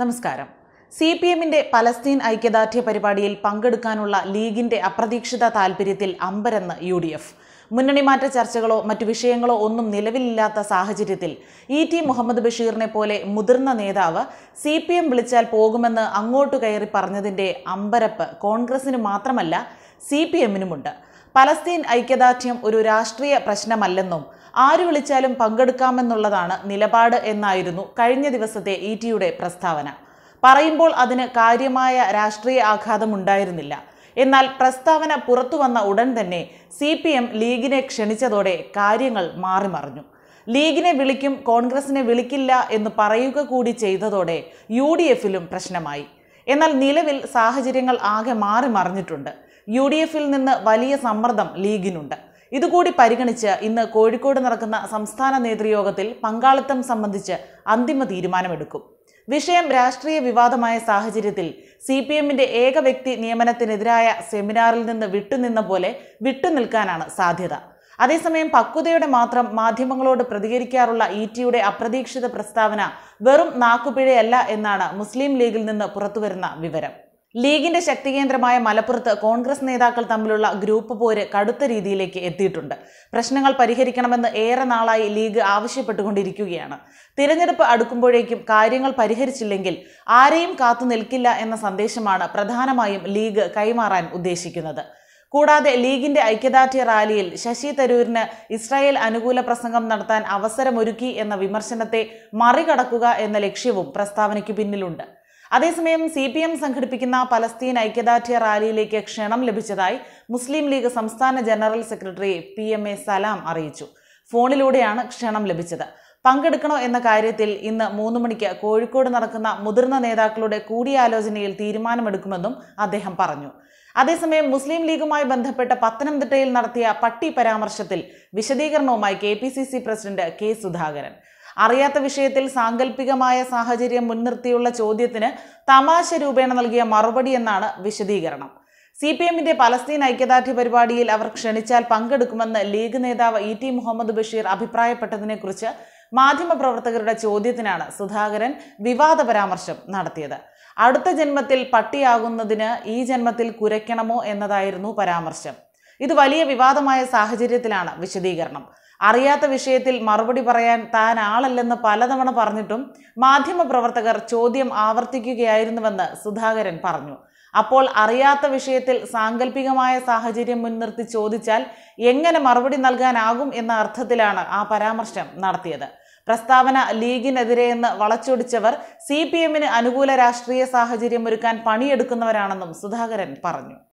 നമസ്കാരം C P എമ്മിന്റെ Palestine ഐക്യദാർഢ്യ പരിപാടിയിൽ പങ്കെടുക്കാനുള്ള ലീഗിന്റെ അപ്രതീക്ഷിത താൽപര്യത്തിൽ അമ്പരെന്ന് യു ഡി എഫ് മുന്നണി മാറ്റ ചർച്ചകളോ മറ്റു വിഷയങ്ങളോ ഒന്നും നിലവിലില്ലാത്ത സാഹചര്യത്തിൽ ഇ ടി മുഹമ്മദ് ബഷീറിനെ പോലെ മുതിർന്ന നേതാവ് സി പി എം വിളിച്ചാൽ പോകുമെന്ന് അങ്ങോട്ട് കയറി പറഞ്ഞതിന്റെ അമ്പരപ്പ് കോൺഗ്രസിന് മാത്രമല്ല സി പി എമ്മിനുമുണ്ട് പലസ്തീൻ ഐക്യദാർഢ്യം ഒരു രാഷ്ട്രീയ പ്രശ്നമല്ലെന്നും ആര് വിളിച്ചാലും പങ്കെടുക്കാമെന്നുള്ളതാണ് നിലപാട് എന്നായിരുന്നു കഴിഞ്ഞ ദിവസത്തെ ഇ ടിയുടെ പ്രസ്താവന പറയുമ്പോൾ അതിന് കാര്യമായ രാഷ്ട്രീയ ആഘാതമുണ്ടായിരുന്നില്ല എന്നാൽ പ്രസ്താവന പുറത്തു വന്ന ഉടൻ തന്നെ സി പി എം ലീഗിനെ ക്ഷണിച്ചതോടെ കാര്യങ്ങൾ മാറിമറിഞ്ഞു ലീഗിനെ വിളിക്കും കോൺഗ്രസിനെ വിളിക്കില്ല എന്ന് പറയുക കൂടി ചെയ്തതോടെ യു ഡി എഫിലും പ്രശ്നമായി എന്നാൽ നിലവിൽ സാഹചര്യങ്ങൾ ആകെ മാറി മറിഞ്ഞിട്ടുണ്ട് യു ഡി എഫിൽ നിന്ന് വലിയ സമ്മർദ്ദം ലീഗിനുണ്ട് ഇതുകൂടി പരിഗണിച്ച് ഇന്ന് കോഴിക്കോട് നടക്കുന്ന സംസ്ഥാന നേതൃയോഗത്തിൽ പങ്കാളിത്തം സംബന്ധിച്ച് അന്തിമ തീരുമാനമെടുക്കും വിഷയം രാഷ്ട്രീയ വിവാദമായ സാഹചര്യത്തിൽ സി പി എമ്മിന്റെ ഏക വ്യക്തി നിയമനത്തിനെതിരായ സെമിനാറിൽ നിന്ന് വിട്ടുനിന്ന പോലെ വിട്ടുനിൽക്കാനാണ് സാധ്യത അതേസമയം പക്വതയുടെ മാത്രം മാധ്യമങ്ങളോട് പ്രതികരിക്കാറുള്ള ടിയുടെ അപ്രതീക്ഷിത പ്രസ്താവന വെറും നാക്കുപിഴയല്ല എന്നാണ് മുസ്ലിം ലീഗിൽ നിന്ന് പുറത്തുവരുന്ന വിവരം ലീഗിന്റെ ശക്തികേന്ദ്രമായ മലപ്പുറത്ത് കോൺഗ്രസ് നേതാക്കൾ തമ്മിലുള്ള ഗ്രൂപ്പ് പോര് കടുത്ത രീതിയിലേക്ക് എത്തിയിട്ടുണ്ട് പ്രശ്നങ്ങൾ പരിഹരിക്കണമെന്ന് ഏറെ നാളായി ലീഗ് ആവശ്യപ്പെട്ടുകൊണ്ടിരിക്കുകയാണ് തിരഞ്ഞെടുപ്പ് അടുക്കുമ്പോഴേക്കും കാര്യങ്ങൾ പരിഹരിച്ചില്ലെങ്കിൽ ആരെയും കാത്തു നിൽക്കില്ല എന്ന സന്ദേശമാണ് പ്രധാനമായും ലീഗ് കൈമാറാൻ ഉദ്ദേശിക്കുന്നത് കൂടാതെ ലീഗിന്റെ ഐക്യദാർഢ്യ റാലിയിൽ ശശി തരൂരിന് ഇസ്രായേൽ അനുകൂല പ്രസംഗം നടത്താൻ അവസരമൊരുക്കി എന്ന വിമർശനത്തെ മറികടക്കുക എന്ന ലക്ഷ്യവും പ്രസ്താവനയ്ക്ക് പിന്നിലുണ്ട് അതേസമയം സി പി എം സംഘടിപ്പിക്കുന്ന പലസ്തീൻ ഐക്യദാർഢ്യ റാലിയിലേക്ക് ക്ഷണം ലഭിച്ചതായി മുസ്ലിം ലീഗ് സംസ്ഥാന general secretary P M A Salam അറിയിച്ചു ഫോണിലൂടെയാണ് ക്ഷണം ലഭിച്ചത് പങ്കെടുക്കണോ എന്ന കാര്യത്തിൽ ഇന്ന് മൂന്ന് മണിക്ക് കോഴിക്കോട് നടക്കുന്ന മുതിർന്ന നേതാക്കളുടെ കൂടിയാലോചനയിൽ തീരുമാനമെടുക്കുമെന്നും അദ്ദേഹം പറഞ്ഞു അതേസമയം മുസ്ലിം ലീഗുമായി ബന്ധപ്പെട്ട് പത്തനംതിട്ടയിൽ നടത്തിയ പട്ടി പരാമർശത്തിൽ വിശദീകരണവുമായി കെ പ്രസിഡന്റ് കെ സുധാകരൻ അറിയാത്ത വിഷയത്തിൽ സാങ്കല്പികമായ സാഹചര്യം മുൻനിർത്തിയുള്ള ചോദ്യത്തിന് തമാശ രൂപേണ നൽകിയ മറുപടി എന്നാണ് വിശദീകരണം സി പി എമ്മിന്റെ പലസ്തീൻ ഐക്യദാർഢ്യ പരിപാടിയിൽ അവർ ക്ഷണിച്ചാൽ പങ്കെടുക്കുമെന്ന് ലീഗ് നേതാവ് ഇ ടി മുഹമ്മദ് ബഷീർ അഭിപ്രായപ്പെട്ടതിനെക്കുറിച്ച് മാധ്യമപ്രവർത്തകരുടെ ചോദ്യത്തിനാണ് സുധാകരൻ വിവാദ പരാമർശം നടത്തിയത് അടുത്ത ജന്മത്തിൽ പട്ടിയാകുന്നതിന് ഈ ജന്മത്തിൽ കുരയ്ക്കണമോ എന്നതായിരുന്നു പരാമർശം ഇത് വലിയ വിവാദമായ സാഹചര്യത്തിലാണ് വിശദീകരണം അറിയാത്ത വിഷയത്തിൽ മറുപടി പറയാൻ താൻ ആളല്ലെന്ന് പലതവണ പറഞ്ഞിട്ടും മാധ്യമപ്രവർത്തകർ ചോദ്യം ആവർത്തിക്കുകയായിരുന്നുവെന്ന് സുധാകരൻ പറഞ്ഞു അപ്പോൾ അറിയാത്ത വിഷയത്തിൽ സാങ്കല്പികമായ സാഹചര്യം മുൻനിർത്തി ചോദിച്ചാൽ എങ്ങനെ മറുപടി നൽകാനാകും എന്ന അർത്ഥത്തിലാണ് ആ പരാമർശം നടത്തിയത് പ്രസ്താവന ലീഗിനെതിരെ എന്ന് വളച്ചൊടിച്ചവർ സി പി എമ്മിന് അനുകൂല രാഷ്ട്രീയ സാഹചര്യം ഒരുക്കാൻ പണിയെടുക്കുന്നവരാണെന്നും സുധാകരൻ പറഞ്ഞു